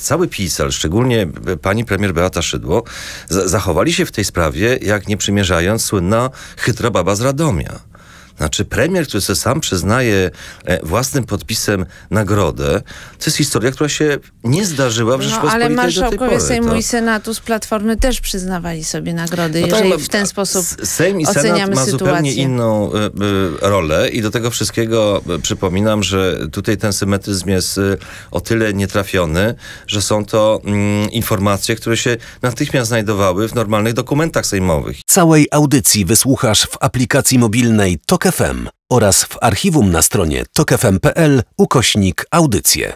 Cały PiS, ale szczególnie pani premier Beata Szydło, zachowali się w tej sprawie, jak nie przymierzając słynna chytra baba z Radomia. Znaczy premier, który sobie sam przyznaje e, własnym podpisem nagrodę, to jest historia, która się nie zdarzyła w no, Rzeczpospolitej ale marszałkowie Sejmu tak? i Senatu z Platformy też przyznawali sobie nagrody, no jeżeli w ten sposób Sejm i Senat oceniamy ma sytuację. zupełnie inną y, y, rolę i do tego wszystkiego y, przypominam, że tutaj ten symetryzm jest o tyle nietrafiony, że są to mm, informacje, które się natychmiast znajdowały w normalnych dokumentach sejmowych. Całej audycji wysłuchasz w aplikacji mobilnej TOK TOKFM oraz w archiwum na stronie tokefm.pl ukośnik audycje.